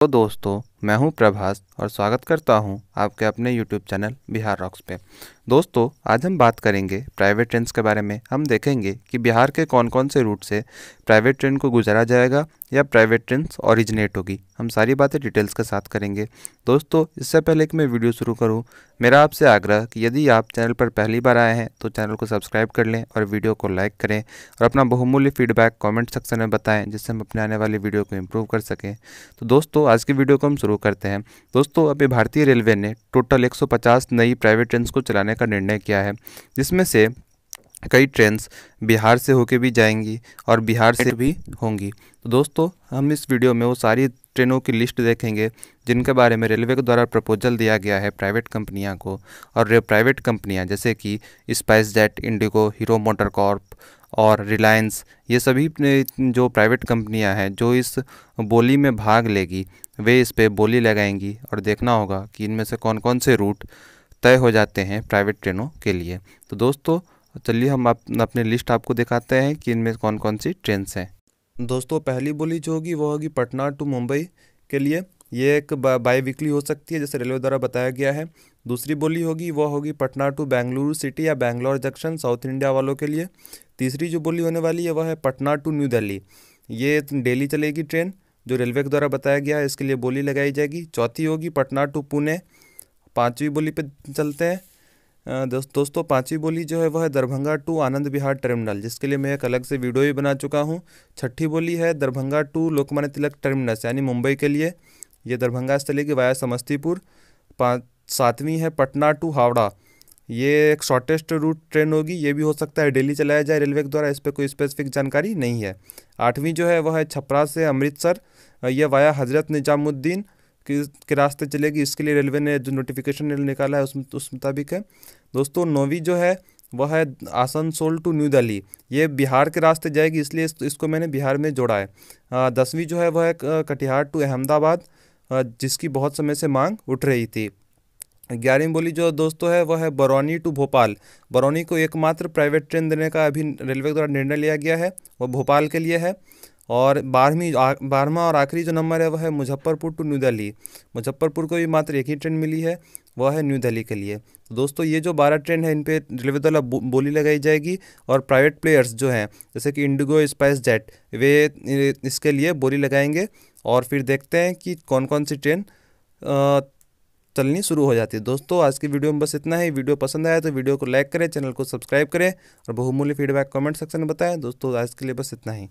तो दोस्तों मैं हूं प्रभास और स्वागत करता हूं आपके अपने यूट्यूब चैनल बिहार रॉक्स पे दोस्तों आज हम बात करेंगे प्राइवेट ट्रेन के बारे में हम देखेंगे कि बिहार के कौन कौन से रूट से प्राइवेट ट्रेन को गुजारा जाएगा या प्राइवेट ट्रेन ऑरिजिनेट होगी हम सारी बातें डिटेल्स के साथ करेंगे दोस्तों इससे पहले कि मैं वीडियो शुरू करूँ मेरा आपसे आग्रह कि यदि आप चैनल पर पहली बार आए हैं तो चैनल को सब्सक्राइब कर लें और वीडियो को लाइक करें और अपना बहुमूल्य फीडबैक कॉमेंट सेक्शन में बताएँ जिससे हम अपने आने वाली वीडियो को इम्प्रूव कर सकें तो दोस्तों आज की वीडियो को हम शुरू करते हैं दोस्तों अभी भारतीय रेलवे ने ने टोटल 150 नई प्राइवेट ट्रेन को चलाने का निर्णय किया है जिसमें से कई ट्रेन बिहार से होके भी जाएंगी और बिहार से भी होंगी तो दोस्तों हम इस वीडियो में वो सारी ट्रेनों की लिस्ट देखेंगे जिनके बारे में रेलवे के द्वारा प्रपोजल दिया गया है प्राइवेट कंपनियां को और प्राइवेट कंपनियां जैसे कि SpiceJet IndiGo Hero MotoCorp और रिलायंस ये सभी जो प्राइवेट कंपनियां हैं जो इस बोली में भाग लेगी वे इस पर बोली लगाएंगी और देखना होगा कि इनमें से कौन कौन से रूट तय हो जाते हैं प्राइवेट ट्रेनों के लिए तो दोस्तों चलिए हम आप, अपने लिस्ट आपको दिखाते हैं कि इनमें कौन कौन सी ट्रेन हैं दोस्तों पहली बोली जो होगी वो होगी पटना टू मुंबई के लिए ये एक बाई वीकली हो सकती है जैसे रेलवे द्वारा बताया गया है दूसरी बोली होगी वह होगी पटना टू बेंगलुरु सिटी या बैंगलोर जंक्शन साउथ इंडिया वालों के लिए तीसरी जो बोली होने वाली है वह है पटना टू न्यू दिल्ली ये डेली चलेगी ट्रेन जो रेलवे के द्वारा बताया गया है इसके लिए बोली लगाई जाएगी चौथी होगी पटना टू पुणे पाँचवीं बोली पर चलते हैं दोस्तों पांचवी बोली जो है वह है दरभंगा टू आनंद विहार टर्मिनल जिसके लिए मैं एक अलग से वीडियो भी बना चुका हूँ छठी बोली है दरभंगा टू लोकमान्य तिलक टर्मिनस यानी मुंबई के लिए ये दरभंगा से चलेगी वाया समस्तीपुर पाँच सातवीं है पटना टू हावड़ा ये एक शॉर्टेस्ट रूट ट्रेन होगी ये भी हो सकता है डेली चलाया जाए रेलवे के द्वारा इस पर कोई स्पेसिफिक जानकारी नहीं है आठवीं जो है वह है छपरा से अमृतसर यह वाया हजरत निजामुद्दीन के रास्ते चलेगी इसके लिए रेलवे ने जो नोटिफिकेशन निकाला है उस उस मुताबिक है दोस्तों नौवीं जो है वह है आसनसोल टू न्यू दिल्ली ये बिहार के रास्ते जाएगी इसलिए इसको मैंने बिहार में जोड़ा है दसवीं जो है वह है कटिहार टू अहमदाबाद जिसकी बहुत समय से मांग उठ रही थी ग्यारहवीं बोली जो दोस्तों है वह है बरौनी टू भोपाल बरौनी को एकमात्र प्राइवेट ट्रेन देने का अभी रेलवे द्वारा निर्णय लिया गया है वह भोपाल के लिए है और बारहवीं बारहवा और आखिरी जो नंबर है वह है मुजफ्फरपुर टू न्यू दिल्ली मुजफ्फरपुर को भी मात्र एक ही ट्रेन मिली है वह है न्यू दिल्ली के लिए तो दोस्तों ये जो बारह ट्रेन है इन पर रेलवे द्वारा बोली लगाई जाएगी और प्राइवेट प्लेयर्स जो हैं जैसे कि इंडिगो स्पाइस जेट वे इसके लिए बोली लगाएंगे और फिर देखते हैं कि कौन कौन सी ट्रेन चलनी शुरू हो जाती है दोस्तों आज की वीडियो में बस इतना ही वीडियो पसंद आया तो वीडियो को लाइक करें चैनल को सब्सक्राइब करें और बहुमूल्य फीडबैक कमेंट सेक्शन में बताएं दोस्तों आज के लिए बस इतना ही